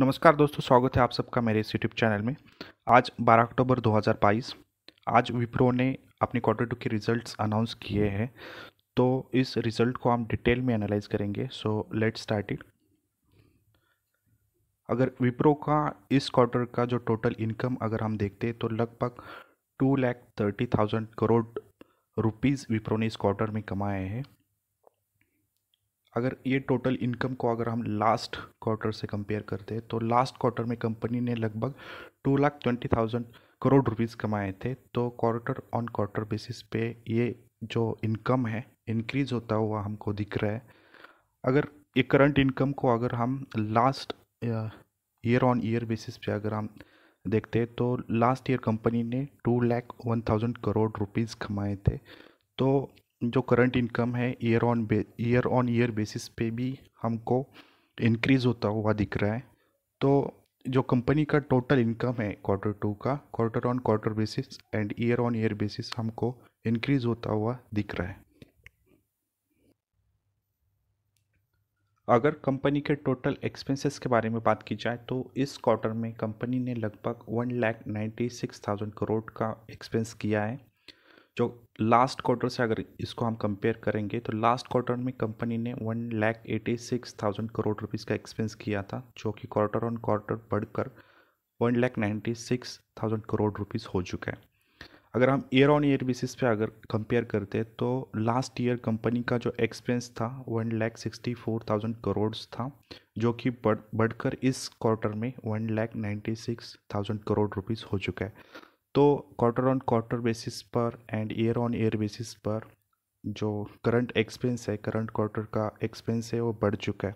नमस्कार दोस्तों स्वागत है आप सबका मेरे इस यूट्यूब चैनल में आज 12 अक्टूबर 2022 आज विप्रो ने अपने क्वार्टर टू के रिजल्ट्स अनाउंस किए हैं तो इस रिज़ल्ट को हम डिटेल में एनालाइज करेंगे सो लेट स्टार्ट इट अगर विप्रो का इस क्वार्टर का जो टोटल इनकम अगर हम देखते तो लगभग two lakh thirty thousand crore rupees Wipro ने इस क्वार्टर में कमाए हैं अगर ये टोटल इनकम को अगर हम लास्ट क्वार्टर से कंपेयर करते हैं तो लास्ट क्वार्टर में कंपनी ने लगभग two lakh twenty thousand crore rupees कमाए थे तो क्वार्टर ऑन क्वार्टर बेसिस पे ये जो इनकम है इंक्रीज होता हुआ हमको दिख रहा है अगर ये करंट इनकम को अगर हम last year on year basis पे अगर हम देखते हैं तो लास्ट ईयर कंपनी ने two lakh one thousand crore rupees कमाए थे तो जो करंट इनकम है year on year on year basis पे भी हमको इंक्रीज़ होता हुआ दिख रहा है तो जो कंपनी का टोटल इनकम है क्वार्टर टू का quarter on quarter basis and year on year basis हमको इंक्रीज़ होता हुआ दिख रहा है अगर कंपनी के टोटल एक्सपेंसेस के बारे में बात की जाए तो इस क्वार्टर में कंपनी ने लगभग one lakh ninety six thousand crore का एक्सपेंस किया है जो लास्ट क्वार्टर से अगर इसको हम कंपेयर करेंगे तो लास्ट क्वार्टर में कंपनी ने one lakh eighty six thousand crore rupees का एक्सपेंस किया था जो कि क्वार्टर ऑन क्वार्टर बढ़कर one lakh ninety six thousand crore rupees हो चुका है अगर हम ईयर ऑन ईयर बेसिस पे अगर कंपेयर करते तो लास्ट ईयर कंपनी का जो एक्सपेंस था one lakh sixty four thousand crore था जो कि बढ़ बढ़कर इस क्वार्टर में one lakh ninety six thousand crore rupees हो चुका है तो क्वार्टर ऑन क्वार्टर बेसिस पर and year on year basis पर जो करंट एक्सपेंस है करंट क्वार्टर का एक्सपेंस है वो बढ़ चुका है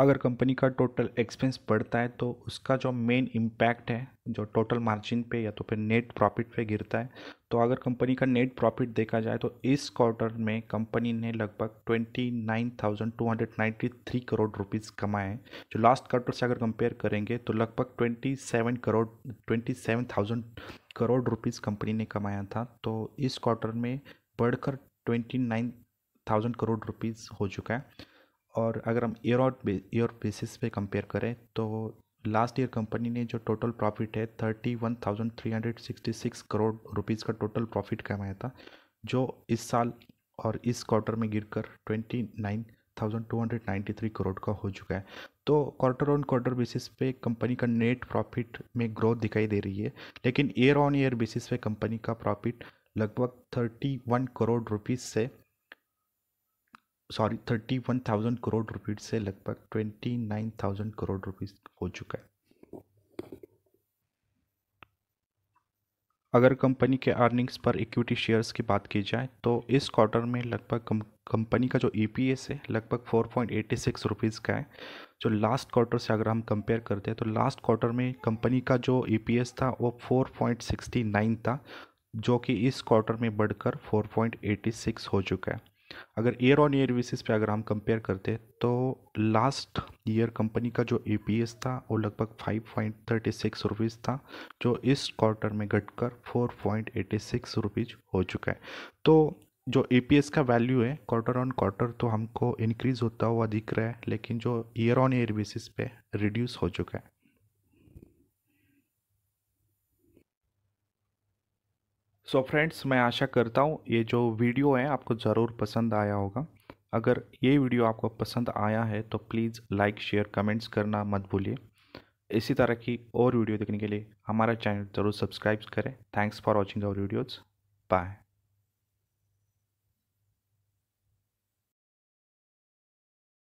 अगर कंपनी का टोटल एक्सपेंस बढ़ता है तो उसका जो मेन इम्पैक्ट है जो टोटल मार्जिन पे या तो फिर नेट प्रॉफिट पे गिरता है तो अगर कंपनी का नेट प्रॉफिट देखा जाए तो इस क्वार्टर में कंपनी ने लगभग twenty nine thousand two hundred ninety three crore rupees कमाए हैं जो लास्ट क्वार्टर से अगर कंपेयर करेंगे तो लगभग twenty seven crore twenty seven thousand crore rupees company ने कमाया था तो इस क्वार्टर में बढ़कर थाउजेंड करोड़ रुपीज़ हो चुका है और अगर हम ईयर ऑट ईयर बेसिस पे कंपेयर करें तो लास्ट ईयर कंपनी ने जो टोटल प्रॉफिट है thirty one thousand three hundred sixty six crore rupees का टोटल प्रॉफिट कमाया था जो इस साल और इस क्वार्टर में गिर कर twenty nine thousand two hundred ninety three crore का हो चुका है तो क्वार्टर ऑन क्वार्टर बेसिस पे कंपनी का नेट प्रॉफिट में ग्रोथ दिखाई दे रही है लेकिन ईयर ऑन ईयर बेसिस पे कंपनी का प्रॉफिट लगभग थर्टी वन करोड़ रुपीज़ से sorry thirty one thousand crore rupees से लगभग twenty nine thousand crore rupees हो चुका है अगर कंपनी के अर्निंग्स पर इक्विटी शेयर्स की बात की जाए तो इस क्वार्टर में लगभग कंपनी का जो ई e है लगभग four point eighty six rupees का है जो लास्ट क्वार्टर से अगर हम कंपेयर करते हैं तो लास्ट क्वार्टर में कंपनी का जो ई e था वो फोर पॉइंट सिक्सटी नाइन था जो कि इस क्वार्टर में बढ़कर फोर पॉइंट एटी सिक्स हो चुका है अगर ईयर ऑन ईयर बेसिस पे अगर हम कंपेयर करते तो लास्ट ईयर कंपनी का जो ए था वो लगभग five point thirty six rupees था जो इस क्वार्टर में घटकर four point eighty six rupees हो चुका है तो जो ए का वैल्यू है क्वार्टर ऑन क्वार्टर तो हमको इंक्रीज़ होता हुआ दिख रहा है लेकिन जो ईयर ऑन ईयर बेसिस पे रिड्यूस हो चुका है सो so फ्रेंड्स मैं आशा करता हूँ ये जो वीडियो है आपको ज़रूर पसंद आया होगा अगर ये वीडियो आपको पसंद आया है तो प्लीज़ लाइक शेयर कमेंट्स करना मत भूलिए इसी तरह की और वीडियो देखने के लिए हमारा चैनल ज़रूर सब्सक्राइब करें thanks for watching our videos bye